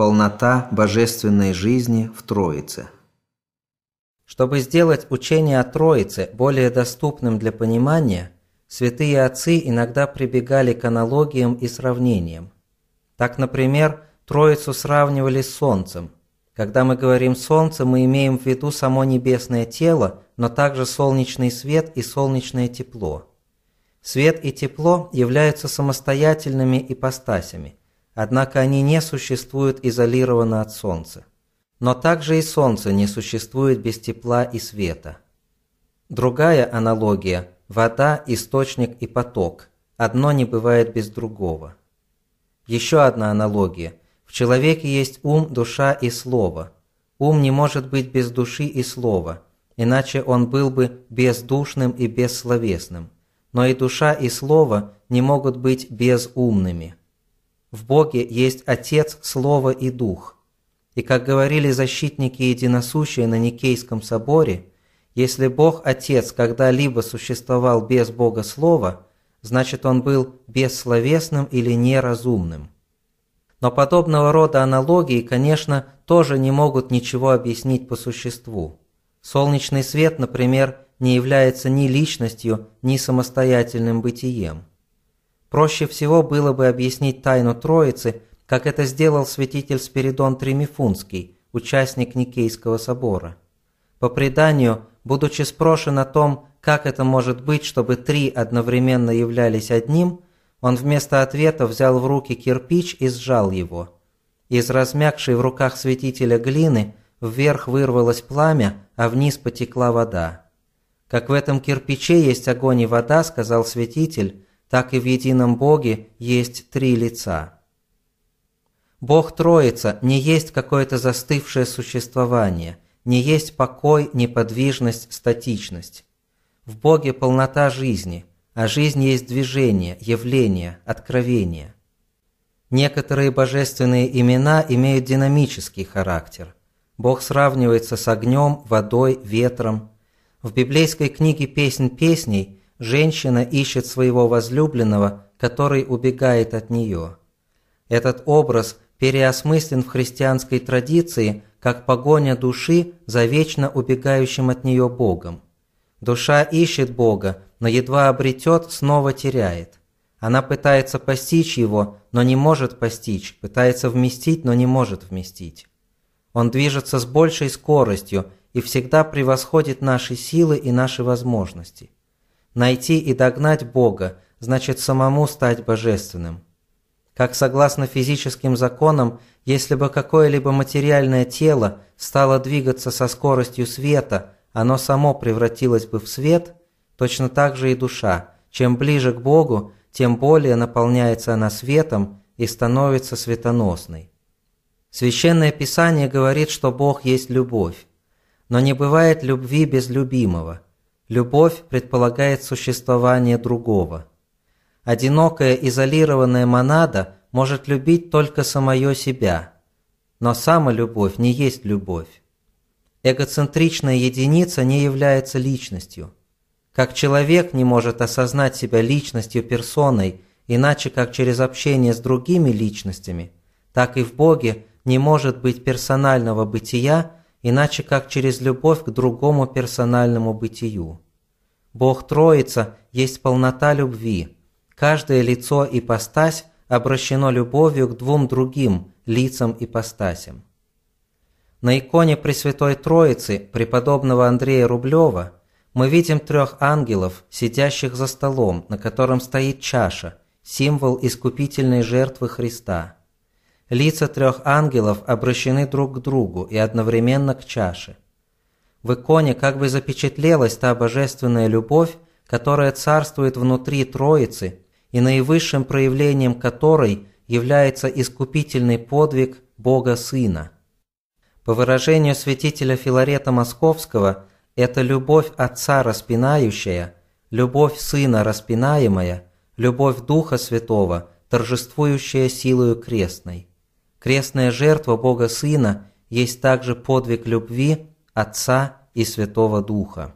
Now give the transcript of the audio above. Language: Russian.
полнота божественной жизни в Троице. Чтобы сделать учение о Троице более доступным для понимания, святые отцы иногда прибегали к аналогиям и сравнениям. Так, например, Троицу сравнивали с Солнцем. Когда мы говорим «Солнце», мы имеем в виду само небесное тело, но также солнечный свет и солнечное тепло. Свет и тепло являются самостоятельными ипостасями – Однако они не существуют изолированно от Солнца. Но также и Солнце не существует без тепла и света. Другая аналогия – вода, источник и поток. Одно не бывает без другого. Еще одна аналогия. В человеке есть ум, душа и слово. Ум не может быть без души и слова, иначе он был бы бездушным и бессловесным. Но и душа и слово не могут быть безумными. В Боге есть Отец, Слово и Дух. И, как говорили защитники единосущие на Никейском соборе, если Бог Отец когда-либо существовал без Бога Слова, значит Он был бессловесным или неразумным. Но подобного рода аналогии, конечно, тоже не могут ничего объяснить по существу. Солнечный свет, например, не является ни личностью, ни самостоятельным бытием. Проще всего было бы объяснить тайну Троицы, как это сделал святитель Спиридон Тримифунский, участник Никейского собора. По преданию, будучи спрошен о том, как это может быть, чтобы три одновременно являлись одним, он вместо ответа взял в руки кирпич и сжал его. Из размягшей в руках святителя глины вверх вырвалось пламя, а вниз потекла вода. «Как в этом кирпиче есть огонь и вода», — сказал святитель, так и в едином Боге есть три лица. Бог Троица не есть какое-то застывшее существование, не есть покой, неподвижность, статичность. В Боге полнота жизни, а жизнь есть движение, явление, откровение. Некоторые божественные имена имеют динамический характер. Бог сравнивается с огнем, водой, ветром. В библейской книге «Песнь песней» женщина ищет своего возлюбленного, который убегает от нее. Этот образ переосмыслен в христианской традиции как погоня души за вечно убегающим от нее Богом. Душа ищет Бога, но едва обретет, снова теряет. Она пытается постичь его, но не может постичь, пытается вместить, но не может вместить. Он движется с большей скоростью и всегда превосходит наши силы и наши возможности. Найти и догнать Бога значит самому стать божественным. Как согласно физическим законам, если бы какое-либо материальное тело стало двигаться со скоростью света, оно само превратилось бы в свет, точно так же и душа. Чем ближе к Богу, тем более наполняется она светом и становится светоносной. Священное Писание говорит, что Бог есть любовь, но не бывает любви без любимого – Любовь предполагает существование другого. Одинокая изолированная монада может любить только самое себя, но сама любовь не есть любовь. Эгоцентричная единица не является личностью. Как человек не может осознать себя личностью персоной, иначе как через общение с другими личностями, так и в Боге не может быть персонального бытия, иначе как через любовь к другому персональному бытию. Бог Троица есть полнота любви. Каждое лицо и постась обращено любовью к двум другим лицам и постасям. На иконе Пресвятой Троицы преподобного Андрея Рублева мы видим трех ангелов, сидящих за столом, на котором стоит чаша, символ искупительной жертвы Христа – Лица трех ангелов обращены друг к другу и одновременно к чаше. В иконе как бы запечатлелась та божественная любовь, которая царствует внутри Троицы и наивысшим проявлением которой является искупительный подвиг Бога Сына. По выражению святителя Филарета Московского, это любовь Отца распинающая, любовь Сына распинаемая, любовь Духа Святого, торжествующая силою крестной. Крестная жертва Бога Сына есть также подвиг любви Отца и Святого Духа.